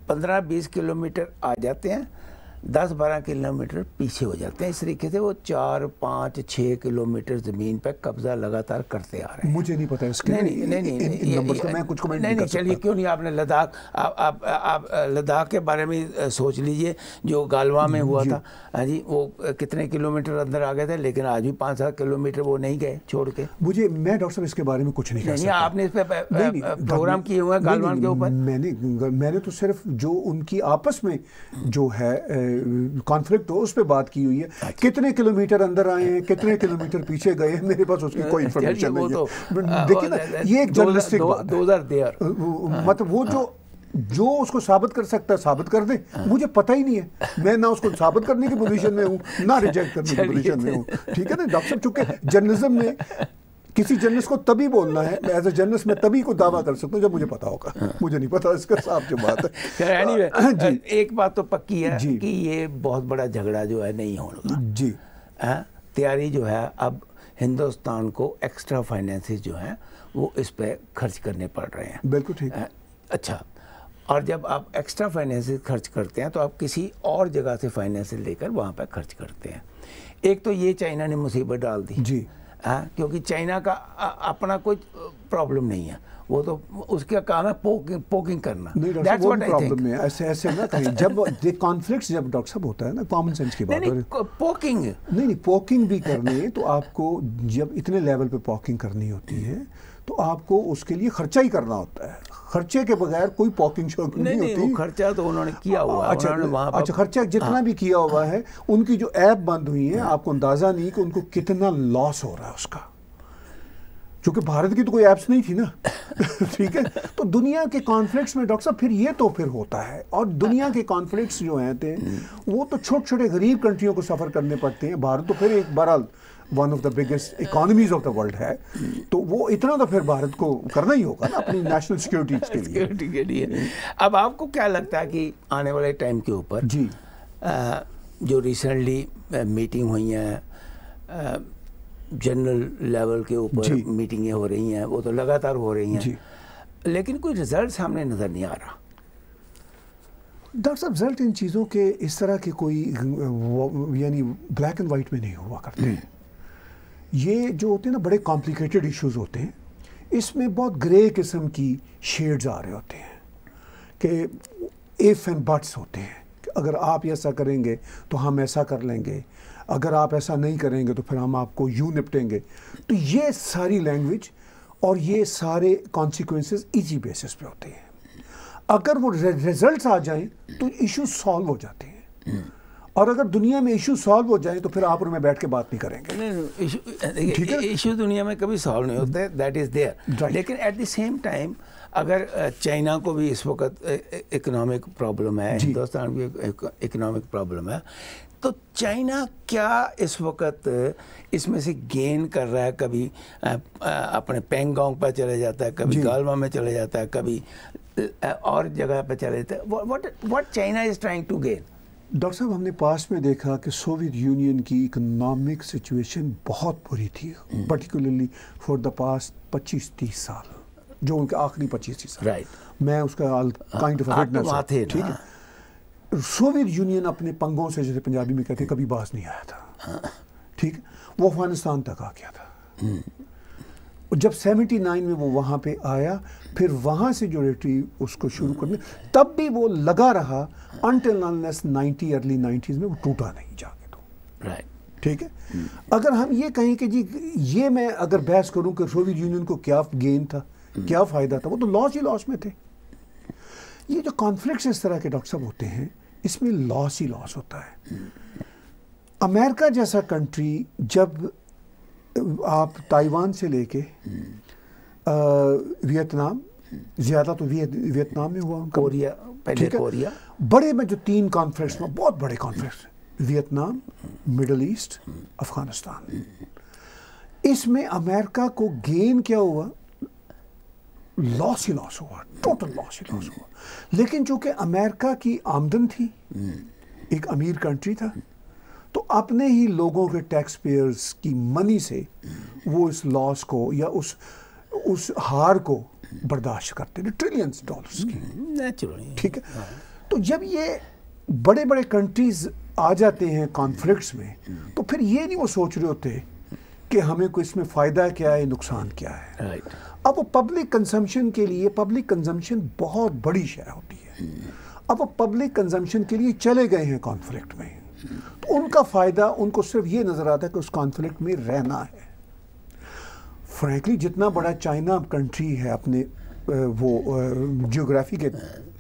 Speaker 2: पंद्रह बीस किलोमीटर आ जाते हैं दस बारह किलोमीटर पीछे हो जाते हैं इस तरीके से वो चार पाँच छः किलोमीटर ज़मीन पर कब्जा लगातार करते आ रहे हैं मुझे नहीं पता इसके नहीं नहीं नहीं नहीं, नहीं, नहीं, मैं कुछ कमेंट नहीं नहीं चलिए क्यों नहीं आपने लद्दाख आप आप, आप लद्दाख के बारे में सोच लीजिए जो गालवा में हुआ था हाँ जी वो कितने किलोमीटर अंदर आ गए थे लेकिन आज भी पाँच सात किलोमीटर वो नहीं गए छोड़ के
Speaker 1: मुझे मैं डॉक्टर साहब इसके बारे में कुछ नहीं नहीं आपने
Speaker 2: इस पर प्रोग्राम किए हुए हैं गालवान के ऊपर
Speaker 1: मैंने मैंने तो सिर्फ जो उनकी आपस में जो है कॉन्फ्लिक्ट हो तो उस पर बात की हुई है अच्छा। कितने किलोमीटर अंदर आए हैं कितने किलोमीटर पीछे गए हैं मेरे पास उसकी कोई इंफॉर्मेशन नहीं है तो, हाँ, देखिए ना ये एक जर्नलिस्टिक
Speaker 2: हाँ।
Speaker 1: मतलब वो जो हाँ। जो उसको साबित कर सकता है साबित कर दे मुझे पता ही नहीं है मैं ना उसको साबित करने की पोजीशन में हूँ ना रिजेक्ट करने की पोजीशन में हूँ ठीक है ना डॉक्टर चूंकि जर्नलिज्म में किसी जर्नलिस्ट को तभी बोलना है मैं
Speaker 2: एज ए जर्नलिस्ट मैं तभी को दावा कर सकता हूँ जब मुझे पता होगा हाँ। मुझे नहीं पता इसका साफ जो बात है anyway, हाँ, जी एक बात तो पक्की है जी कि ये बहुत बड़ा झगड़ा जो है नहीं होगा जी हाँ, तैयारी जो है अब हिंदुस्तान को एक्स्ट्रा फाइनेंसेस जो हैं वो इस पर खर्च करने पड़ रहे हैं बिल्कुल ठीक है अच्छा और जब आप एक्स्ट्रा फाइनेंसेस खर्च करते हैं तो आप किसी और जगह से फाइनेंसेस लेकर वहाँ पर खर्च करते हैं एक तो ये चाइना ने मुसीबत डाल दी जी हाँ क्योंकि चाइना का अपना कोई प्रॉब्लम नहीं है वो तो उसका है पोकिंग पोकिंग करना दैट्स व्हाट आई प्रॉब्लम है ऐसे ऐसे ना कहीं जब कॉन्फ्लिक्ट्स जब डॉक्टर साहब होता है ना कॉमन सेंस की बात नहीं पोकिंग नहीं नहीं
Speaker 1: पोकिंग भी करनी है तो आपको जब इतने लेवल पे पोकिंग करनी होती है तो आपको उसके लिए खर्चा ही करना होता है खर्चे के बगैर कोई पॉकिंग शॉकिंग नहीं, नहीं होती
Speaker 2: खर्चा तो उन्होंने किया हुआ है अच्छा वहाँ अच्छा खर्चा जितना हाँ,
Speaker 1: भी किया हुआ है उनकी जो ऐप बंद हुई है हाँ। आपको अंदाज़ा नहीं कि उनको कितना लॉस हो रहा है उसका क्योंकि भारत की तो कोई ऐप्स नहीं थी ना ठीक है तो दुनिया के कॉन्फ्लिक्ट में डॉक्टर साहब फिर ये तो फिर होता है और दुनिया के कॉन्फ्लिक्ट जो हैं थे वो तो छोटे छोटे गरीब कंट्रियों को सफ़र करने पड़ते हैं भारत तो फिर एक बहरहाल one of the biggest economies of the world है तो वो इतना तो फिर भारत
Speaker 2: को करना ही होगा ना अपनी नेशनल सिक्योरिटी के लिए सिक्योरिटी के लिए अब आपको क्या लगता है कि आने वाले टाइम के ऊपर जी आ, जो रिसेंटली मीटिंग हुई हैं जनरल लेवल के ऊपर मीटिंगें हो रही हैं वो तो लगातार हो रही हैं लेकिन कोई रिजल्ट सामने नज़र नहीं आ रहा
Speaker 1: डॉक्टर साहब रिजल्ट इन चीज़ों के इस तरह के कोई यानी ब्लैक एंड वाइट में नहीं हुआ करते हैं हम्म। ये जो होते हैं ना बड़े कॉम्प्लिकेटेड इश्यूज होते हैं इसमें बहुत ग्रे किस्म की शेड्स आ रहे होते हैं कि इफ़ एंड बट्स होते हैं अगर आप ऐसा करेंगे तो हम ऐसा कर लेंगे अगर आप ऐसा नहीं करेंगे तो फिर हम आपको यूँ निपटेंगे तो ये सारी लैंग्वेज और ये सारे कॉन्सिक्वेंसेस इजी बेसिस पे होते हैं अगर वो रिजल्ट्स आ जाएं तो इश्यूज सॉल्व हो जाते हैं और अगर दुनिया में इशू सॉल्व हो जाए तो फिर आप उनमें बैठ के बात नहीं
Speaker 2: करेंगे नहीं ठीक है इशू दुनिया में कभी सॉल्व नहीं होते दैट इज़ देयर लेकिन एट द सेम टाइम अगर चाइना को भी इस वक्त इकोनॉमिक प्रॉब्लम है हिंदुस्तान भी इकोनॉमिक प्रॉब्लम है तो चाइना क्या इस वक्त इसमें से गेन कर रहा है कभी अपने पेंगोंग पर चले जाता है कभी गालवा में चले जाता है कभी और जगह पर चले जाता है what what China is trying to gain
Speaker 1: doctor साहब हमने पास में देखा कि सोवियत यूनियन की इकोनॉमिक सिचुएशन बहुत बुरी थी पर्टिकुलरली फॉर द पास 25 तीस साल जो उनके आखिरी पच्चीस तीस साल right. मैं उसका हाँ, काइंड ऑफ ठीक है सोवियत यूनियन अपने पंगों से जैसे पंजाबी में कहते हैं कभी बाज नहीं आया था हाँ। ठीक वो अफगानिस्तान तक आ गया था
Speaker 2: हम्म।
Speaker 1: जब 79 में वो वहाँ पे आया फिर वहाँ से जो रेटरी उसको शुरू करने तब भी वो लगा रहा अनटिल अनलेस 90 अर्ली 90s में वो टूटा नहीं जाके तो राइट right. ठीक है hmm. अगर हम ये कहें कि जी ये मैं अगर बहस करूं कि सोवियत यूनियन को क्या गेन था hmm. क्या फ़ायदा था वो तो लॉस ही लॉस में थे ये जो कॉन्फ्लिक्ट इस तरह के डॉक्टर साहब होते हैं इसमें लॉस ही लॉस होता है अमेरिका जैसा कंट्री जब आप ताइवान से लेके वियतनाम ज़्यादा तो वियतनाम में हुआ कोरिया पहले कोरिया बड़े में जो तीन कॉन्फ्रेंस में बहुत बड़े conference Vietnam middle east Afghanistan इसमें अमेरिका को गेन क्या हुआ लॉस ही लॉस हुआ टोटल लॉस ही लॉस हुआ लेकिन चूंकि अमेरिका की आमदन थी एक अमीर कंट्री था तो अपने ही लोगों के टैक्स पेयर्स की मनी से वो इस लॉस को या उस उस हार को बर्दाश्त करते थे ट्रिलियंस डॉलर्स की ठीक है तो जब ये बड़े बड़े कंट्रीज आ जाते हैं कॉन्फ्लिक्ट्स में तो फिर ये नहीं वो सोच रहे होते कि हमें को इसमें फ़ायदा क्या है नुकसान क्या है right. अब वो पब्लिक कंजम्पशन के लिए पब्लिक कंजम्पशन बहुत बड़ी शय होती है अब वो पब्लिक कंजम्पशन के लिए चले गए हैं कॉन्फ्लिक्ट में तो उनका फ़ायदा उनको सिर्फ ये नज़र आता है कि उस कॉन्फ्लिक्ट में रहना है फ्रैंकली जितना बड़ा चाइना कंट्री है अपने वो जियोग्राफी के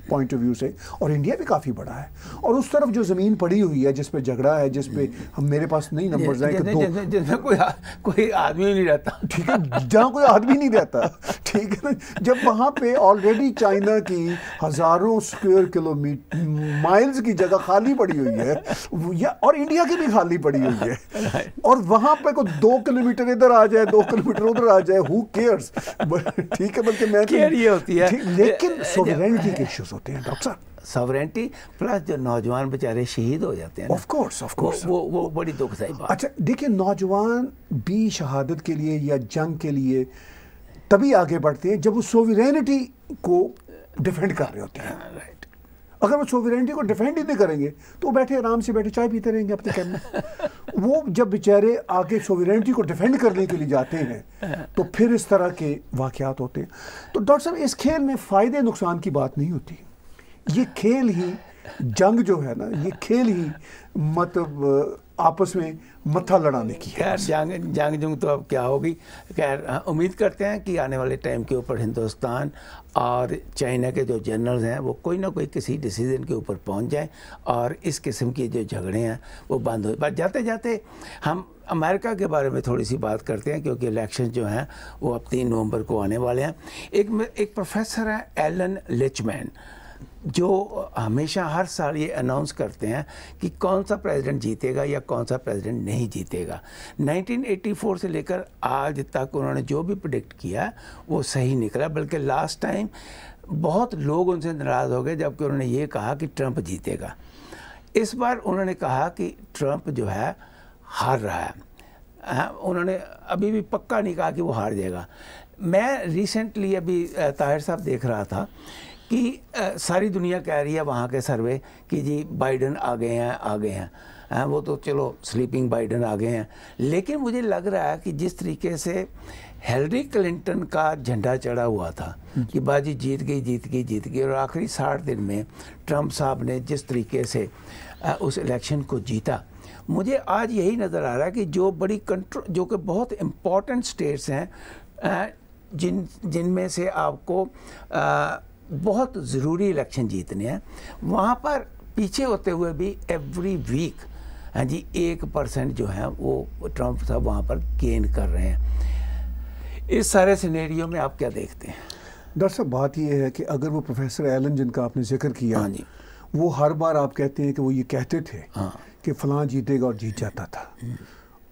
Speaker 1: पॉइंट ऑफ व्यू से और इंडिया भी काफ़ी बड़ा है और उस तरफ जो ज़मीन पड़ी हुई है जिस पे झगड़ा है जिस पे हम मेरे पास नहीं नंबर्स हैं कि दो
Speaker 2: जिसमें कोई आ, कोई आदमी नहीं रहता ठीक है जहाँ कोई आदमी नहीं रहता
Speaker 1: ठीक है जब वहाँ पे ऑलरेडी चाइना की हज़ारों स्क्वेयर किलोमीटर माइल्स की जगह खाली पड़ी हुई है या और इंडिया की भी खाली पड़ी हुई है और वहाँ पे कोई दो किलोमीटर इधर आ जाए दो किलोमीटर उधर आ जाए हु केयर्स ठीक है बल्कि मैं तो- होती है लेकिन सोवरेनिटी के
Speaker 2: इश्यूज होते हैं डॉक्टर साहब सॉवरेंटी प्लस जो नौजवान बेचारे शहीद हो जाते हैं ऑफ कोर्स ऑफ कोर्स वो वो बड़ी दुखदाई बात अच्छा
Speaker 1: देखिए नौजवान भी शहादत के लिए या जंग के लिए तभी आगे बढ़ते हैं जब वो सोवरेनिटी को डिफेंड कर रहे होते हैं राइट हाँ, अगर वो सोवरेनिटी को डिफेंड ही नहीं करेंगे तो बैठे आराम से बैठे चाय पीते रहेंगे अपने कैम में वो जब बेचारे आगे सोवरेनिटी को डिफेंड करने के लिए जाते हैं तो फिर इस तरह के वाक़ात होते हैं तो डॉक्टर साहब इस खेल में फ़ायदे नुकसान की बात नहीं होती ये खेल ही जंग जो है ना ये खेल ही मतलब आपस में मत्था लड़ाने
Speaker 2: की है जंग जंग जंग तो अब क्या होगी खैर हाँ, उम्मीद करते हैं कि आने वाले टाइम के ऊपर हिंदुस्तान और चाइना के जो जनरल्स हैं वो कोई ना कोई किसी डिसीजन के ऊपर पहुंच जाएं और इस किस्म के जो झगड़े हैं वो बंद हो जाए जाते जाते हम अमेरिका के बारे में थोड़ी सी बात करते हैं क्योंकि इलेक्शन जो हैं वो अब तीन नवंबर को आने वाले हैं एक एक प्रोफेसर हैं एलन लिचमैन जो हमेशा हर साल ये अनाउंस करते हैं कि कौन सा प्रेसिडेंट जीतेगा या कौन सा प्रेसिडेंट नहीं जीतेगा 1984 से लेकर आज तक उन्होंने जो भी प्रडिक्ट किया वो सही निकला बल्कि लास्ट टाइम बहुत लोग उनसे नाराज़ हो गए जबकि उन्होंने ये कहा कि ट्रंप जीतेगा इस बार उन्होंने कहा कि ट्रंप जो है हार रहा है हाँ उन्होंने अभी भी पक्का नहीं कहा कि वो हार जाएगा मैं रिसेंटली अभी ताहिर साहब देख रहा था कि आ, सारी दुनिया कह रही है वहाँ के सर्वे कि जी बाइडन आ गए हैं आ गए हैं हैं वो तो चलो स्लीपिंग बाइडन आ गए हैं लेकिन मुझे लग रहा है कि जिस तरीके से हेलरी क्लिंटन का झंडा चढ़ा हुआ था कि बाजी जीत गई जीत गई जीत गई और आखिरी साठ दिन में ट्रंप साहब ने जिस तरीके से आ, उस इलेक्शन को जीता मुझे आज यही नज़र आ रहा है कि जो बड़ी कंट्रो जो कि बहुत इम्पोर्टेंट स्टेट्स हैं जिन जिनमें से आपको आ, बहुत ज़रूरी इलेक्शन जीतने हैं वहाँ पर पीछे होते हुए भी एवरी वीक हाँ जी एक परसेंट जो है वो ट्रंप साहब वहाँ पर गेन कर रहे हैं इस सारे सिनेरियो में आप क्या देखते हैं
Speaker 1: डॉक्टर साहब बात यह है कि अगर वो प्रोफेसर एलन जिनका आपने जिक्र किया हाँ जी वो हर बार आप कहते हैं कि वो ये कहते थे हाँ। कि फलां जीतेगा और जीत जाता था हम्म।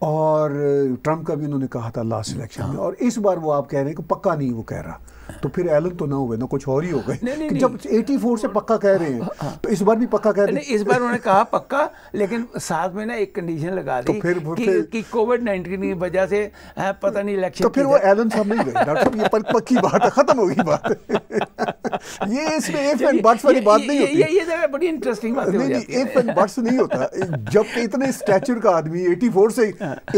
Speaker 1: और ट्रम्प का भी उन्होंने कहा था लास्ट इलेक्शन हाँ। में और इस बार वो आप कह रहे हैं कि पक्का नहीं वो कह रहा तो फिर एलन तो ना हुए ना कुछ और ही हो गए नहीं, नहीं, जब 84 से पक्का कह रहे हैं हाँ, हाँ। तो इस बार भी पक्का कह रहे हैं इस बार उन्होंने
Speaker 2: कहा पक्का लेकिन साथ में ना एक कंडीशन लगा तो दी तो फिर, फिर कि कोविड नाइन्टीन की वजह से हाँ, पता नहीं इलेक्शन तो फिर वो एलन साहब नहीं गए डॉक्टर साहब ये पक्की बात है खत्म गई बात ये इसमें एफ एंड बट्स वाली बात नहीं होती ये जगह तो बड़ी इंटरेस्टिंग बात है नहीं एफ एंड बट्स
Speaker 1: नहीं होता जब इतने स्टैचर का आदमी 84 से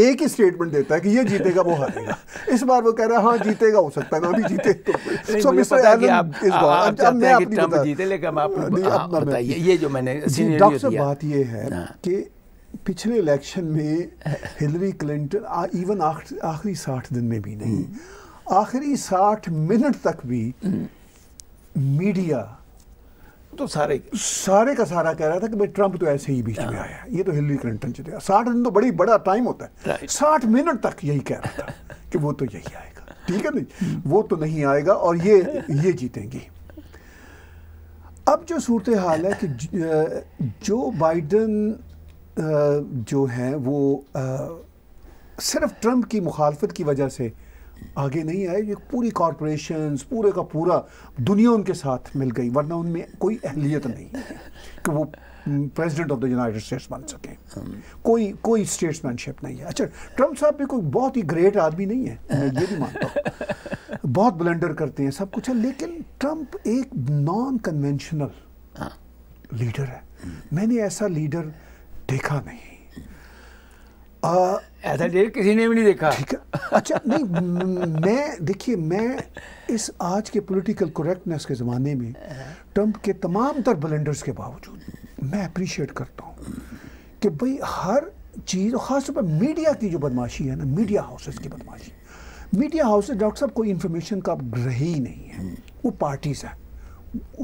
Speaker 1: एक ही स्टेटमेंट देता है कि ये जीतेगा वो हारेगा इस बार वो कह रहा है हाँ जीतेगा हो सकता है ना भी जीते
Speaker 2: तो डॉक्टर बात
Speaker 1: है कि तो हाँ। पिछले इलेक्शन में हिलरी क्लिंटन इवन आखिरी साठ दिन में भी नहीं हम्म। आखिरी साठ मिनट तक भी मीडिया हम्म। तो सारे सारे का सारा कह रहा था कि भाई ट्रंप तो ऐसे ही बीच में हाँ। आया ये तो हिलरी क्लिंटन चले साठ दिन तो बड़ी बड़ा टाइम होता है साठ मिनट तक यही कह रहा था कि वो तो यही आएगा ठीक है नहीं वो तो नहीं आएगा और ये ये जीतेंगी अब जो सूरत हाल है कि जो बाइडन जो हैं वो सिर्फ ट्रंप की मुखालफत की वजह से आगे नहीं आए ये पूरी कॉरपोरेशन पूरे का पूरा दुनिया उनके साथ मिल गई वरना उनमें कोई अहलियत नहीं कि वो president of the United States बन सके कोई कोई स्टेट्समैनशिप नहीं है अच्छा ट्रंप साहब भी कोई बहुत ही ग्रेट आदमी नहीं है मैं ये भी मानता हूँ बहुत ब्लेंडर करते हैं सब कुछ है लेकिन ट्रंप एक नॉन कन्वेंशनल लीडर है मैंने ऐसा लीडर देखा नहीं ऐसा लीडर किसी ने भी नहीं देखा ठीक है अच्छा नहीं मैं देखिए मैं इस आज के पॉलिटिकल करेक्टनेस के ज़माने में हाँ। ट्रंप के तमाम तर ब्लेंडर्स के बावजूद मैं अप्रिशिएट करता हूँ कि भाई हर चीज़ खासतौर पर मीडिया की जो बदमाशी है ना मीडिया हाउसेस की बदमाशी मीडिया हाउसेस डॉक्टर साहब कोई इन्फॉर्मेशन का ग्रह ही नहीं है वो पार्टीज़ हैं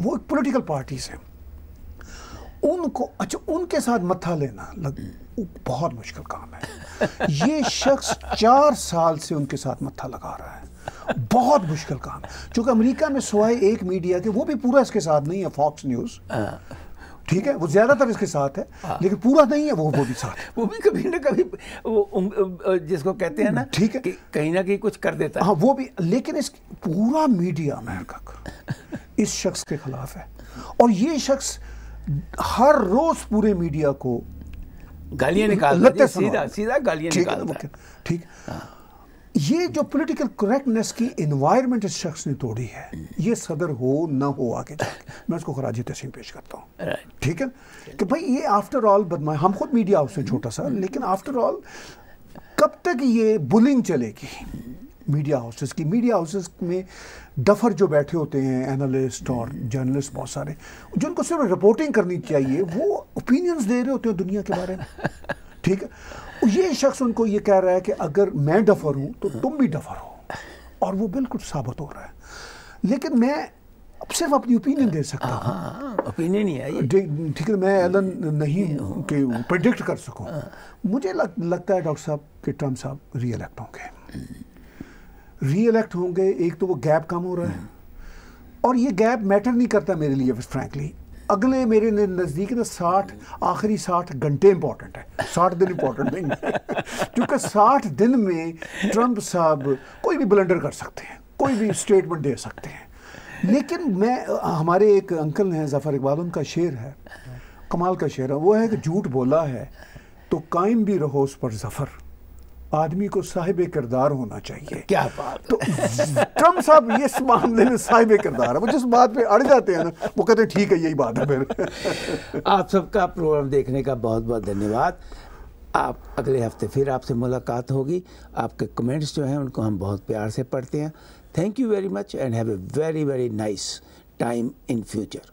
Speaker 1: वो पॉलिटिकल पार्टीज़ हैं उनको अच्छा उनके साथ मत्था लेना लग बहुत मुश्किल काम है ये शख्स चार साल से उनके साथ मत्था लगा रहा है बहुत मुश्किल काम है अमेरिका में सोए एक मीडिया के वो भी पूरा इसके साथ नहीं है फॉक्स न्यूज़ ठीक है वो ज्यादातर इसके साथ है हाँ। लेकिन पूरा नहीं है वो वो भी साथ
Speaker 2: वो भी कभी ना कभी वो जिसको कहते हैं ना ठीक है कि कहीं ना कहीं कुछ कर देता है हाँ वो भी लेकिन इस पूरा
Speaker 1: मीडिया अमेरिका का इस शख्स के खिलाफ है और ये शख्स हर रोज पूरे मीडिया को
Speaker 2: गालियां निकाल सीधा सीधा गालियां निकाल
Speaker 1: ठीक ये जो पॉलिटिकल करेक्टनेस की इन्वायरमेंट इस शख्स ने तोड़ी है ये सदर हो ना हो आगे मैं उसको खराज तस्म पेश करता हूँ ठीक है कि भाई ये आफ्टर ऑल बदमाश हम खुद मीडिया हाउस हैं छोटा सा लेकिन आफ्टर ऑल कब तक ये बुलिंग चलेगी मीडिया हाउसेस की मीडिया हाउसेस में डफर जो बैठे होते हैं एनालिस्ट और जर्नलिस्ट बहुत सारे जिनको सिर्फ रिपोर्टिंग करनी चाहिए वो ओपिनियंस दे रहे होते हैं दुनिया के बारे में ठीक है तो ये शख्स उनको ये कह रहा है कि अगर मैं डफर हूँ तो तुम भी डफर हो और वो बिल्कुल साबित हो रहा है लेकिन मैं सिर्फ अपनी ओपिनियन दे सकता हूँ हाँ, ओपिनियन हाँ, हाँ, ही है ठीक है मैं एलन नहीं कि प्रिडिक्ट कर सकूँ मुझे लग, लगता है डॉक्टर साहब कि ट्रम्प साहब री एलेक्ट होंगे री एलेक्ट होंगे एक तो वो गैप कम हो रहा है और ये गैप मैटर नहीं करता मेरे लिए फ्रैंकली अगले मेरे नज़दीक ना साठ आखिरी साठ घंटे इंपॉर्टेंट है साठ दिन इंपॉर्टेंट नहीं है क्योंकि साठ दिन में ट्रंप साहब कोई भी ब्लंडर कर सकते हैं कोई भी स्टेटमेंट दे सकते हैं लेकिन मैं हमारे एक अंकल हैं जफ़र इकबाल उनका शेर है कमाल का शेर है वो है कि झूठ बोला है तो कायम भी रहो उस पर जफ़र आदमी को साहिब किरदार होना चाहिए क्या बात तो ट्रम्प साहब ये इस मामले में साहिब किरदार है वो जिस बात पे अड़ जाते हैं ना वो कहते हैं ठीक है यही बात है
Speaker 2: फिर आप सबका प्रोग्राम देखने का बहुत बहुत धन्यवाद आप अगले हफ्ते फिर आपसे मुलाकात होगी आपके कमेंट्स जो हैं उनको हम बहुत प्यार से पढ़ते हैं thank you very much and have a very very nice time in future